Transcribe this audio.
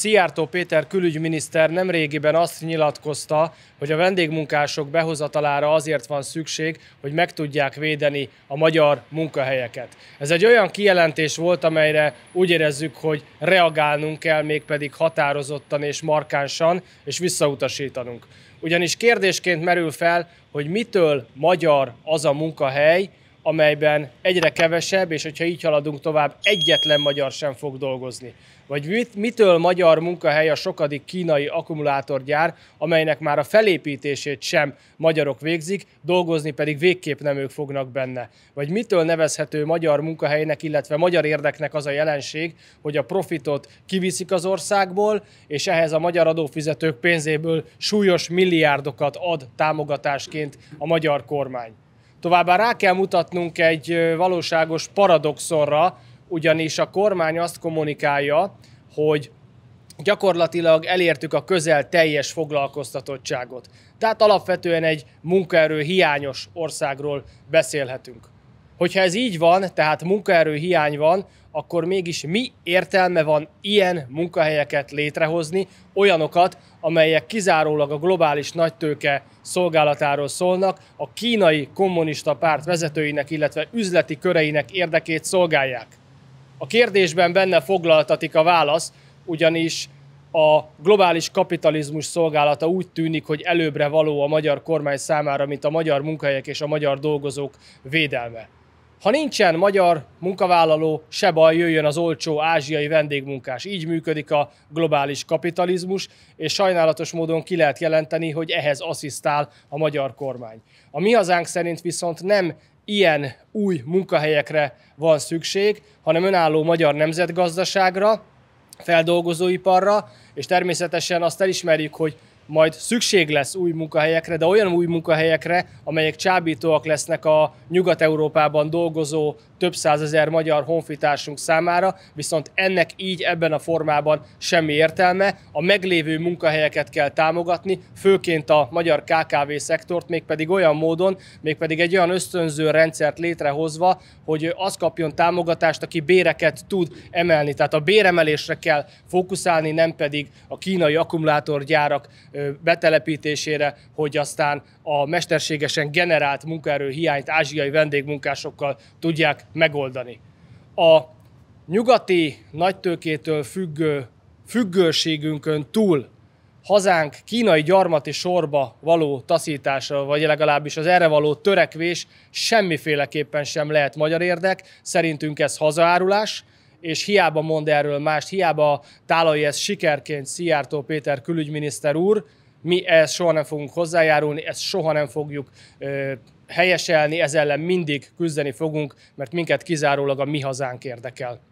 Szijjártó Péter külügyminiszter nem azt nyilatkozta, hogy a vendégmunkások behozatalára azért van szükség, hogy meg tudják védeni a magyar munkahelyeket. Ez egy olyan kijelentés volt, amelyre úgy érezzük, hogy reagálnunk kell, mégpedig határozottan és markánsan, és visszautasítanunk. Ugyanis kérdésként merül fel, hogy mitől magyar az a munkahely, amelyben egyre kevesebb, és hogyha így haladunk tovább, egyetlen magyar sem fog dolgozni? Vagy mit, mitől magyar munkahely a sokadik kínai akkumulátorgyár, amelynek már a felépítését sem magyarok végzik, dolgozni pedig végképp nem ők fognak benne? Vagy mitől nevezhető magyar munkahelynek, illetve magyar érdeknek az a jelenség, hogy a profitot kiviszik az országból, és ehhez a magyar adófizetők pénzéből súlyos milliárdokat ad támogatásként a magyar kormány? Továbbá rá kell mutatnunk egy valóságos paradoxonra, ugyanis a kormány azt kommunikálja, hogy gyakorlatilag elértük a közel teljes foglalkoztatottságot. Tehát alapvetően egy munkaerő hiányos országról beszélhetünk. Hogyha ez így van, tehát munkaerő hiány van, akkor mégis mi értelme van ilyen munkahelyeket létrehozni, olyanokat, amelyek kizárólag a globális nagytőke szolgálatáról szólnak, a kínai kommunista párt vezetőinek, illetve üzleti köreinek érdekét szolgálják. A kérdésben benne foglaltatik a válasz, ugyanis a globális kapitalizmus szolgálata úgy tűnik, hogy előbbre való a magyar kormány számára, mint a magyar munkahelyek és a magyar dolgozók védelme. Ha nincsen magyar munkavállaló, se baj, jöjjön az olcsó ázsiai vendégmunkás. Így működik a globális kapitalizmus, és sajnálatos módon ki lehet jelenteni, hogy ehhez asszisztál a magyar kormány. A mi hazánk szerint viszont nem ilyen új munkahelyekre van szükség, hanem önálló magyar nemzetgazdaságra, feldolgozóiparra, és természetesen azt elismerjük, hogy majd szükség lesz új munkahelyekre, de olyan új munkahelyekre, amelyek csábítóak lesznek a Nyugat-Európában dolgozó több százezer magyar honfitársunk számára, viszont ennek így ebben a formában semmi értelme. A meglévő munkahelyeket kell támogatni, főként a magyar KKV szektort, mégpedig olyan módon, mégpedig egy olyan ösztönző rendszert létrehozva, hogy az kapjon támogatást, aki béreket tud emelni. Tehát a béremelésre kell fókuszálni, nem pedig a kínai akkumulátorgyárak betelepítésére, hogy aztán a mesterségesen generált munkaerő hiányt ázsiai vendégmunkásokkal tudják megoldani. A nyugati nagytőkétől függő függőségünkön túl hazánk kínai gyarmati sorba való taszítása, vagy legalábbis az erre való törekvés semmiféleképpen sem lehet magyar érdek. Szerintünk ez hazaárulás, és hiába mond erről mást, hiába tálalja ezt sikerként Szijjártó Péter külügyminiszter úr, mi ezt soha nem fogunk hozzájárulni, ezt soha nem fogjuk ö, helyeselni, ezzel ellen mindig küzdeni fogunk, mert minket kizárólag a mi hazánk érdekel.